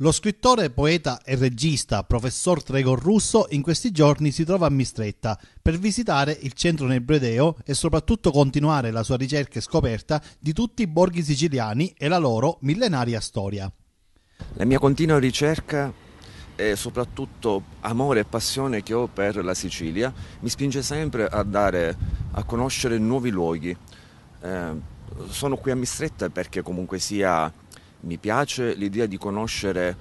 Lo scrittore, poeta e regista professor Tregor Russo in questi giorni si trova a Mistretta per visitare il centro nebredeo e soprattutto continuare la sua ricerca e scoperta di tutti i borghi siciliani e la loro millenaria storia. La mia continua ricerca e soprattutto amore e passione che ho per la Sicilia mi spinge sempre a dare a conoscere nuovi luoghi. Eh, sono qui a Mistretta perché comunque sia mi piace l'idea di conoscere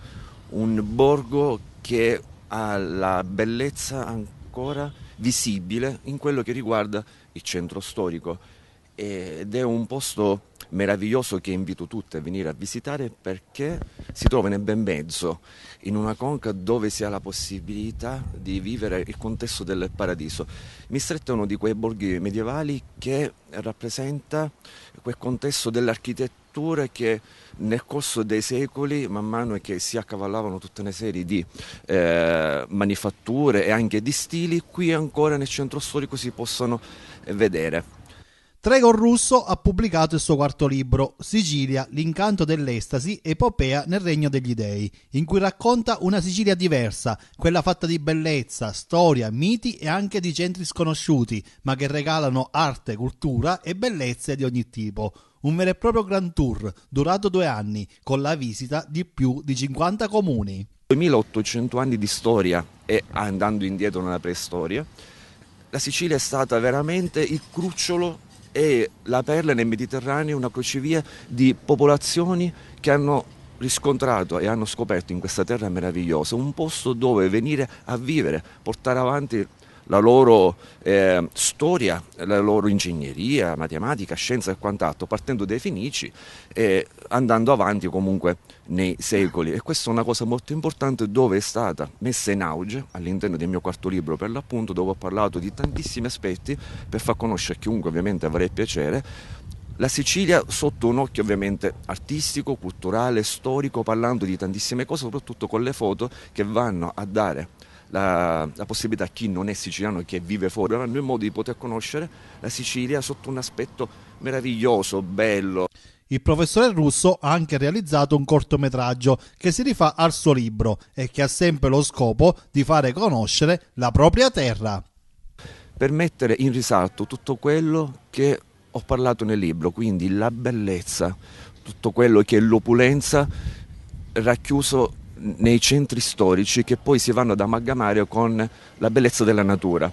un borgo che ha la bellezza ancora visibile in quello che riguarda il centro storico ed è un posto meraviglioso che invito tutti a venire a visitare perché si trova nel ben mezzo, in una conca dove si ha la possibilità di vivere il contesto del paradiso. Mi stretta uno di quei borghi medievali che rappresenta quel contesto dell'architettura strutture che nel corso dei secoli, man mano che si accavallavano tutta una serie di eh, manifatture e anche di stili, qui ancora nel centro storico si possono vedere. Tregor Russo ha pubblicato il suo quarto libro, Sicilia, l'incanto dell'estasi, epopea nel regno degli dei, in cui racconta una Sicilia diversa, quella fatta di bellezza, storia, miti e anche di centri sconosciuti, ma che regalano arte, cultura e bellezze di ogni tipo un vero e proprio Grand Tour durato due anni con la visita di più di 50 comuni. 2800 anni di storia e andando indietro nella preistoria, la Sicilia è stata veramente il crucciolo e la perla nel Mediterraneo, una crocevia di popolazioni che hanno riscontrato e hanno scoperto in questa terra meravigliosa un posto dove venire a vivere, portare avanti la loro eh, storia, la loro ingegneria, matematica, scienza e quant'altro, partendo dai Fenici e andando avanti comunque nei secoli. E questa è una cosa molto importante dove è stata messa in auge all'interno del mio quarto libro per l'appunto, dove ho parlato di tantissimi aspetti per far conoscere chiunque ovviamente avrà il piacere la Sicilia sotto un occhio ovviamente artistico, culturale, storico, parlando di tantissime cose, soprattutto con le foto che vanno a dare la, la possibilità a chi non è siciliano e che vive fuori avranno il modo di poter conoscere la Sicilia sotto un aspetto meraviglioso, bello. Il professore russo ha anche realizzato un cortometraggio che si rifà al suo libro e che ha sempre lo scopo di fare conoscere la propria terra. Per mettere in risalto tutto quello che ho parlato nel libro, quindi la bellezza, tutto quello che è l'opulenza racchiuso nei centri storici che poi si vanno ad amalgamare con la bellezza della natura.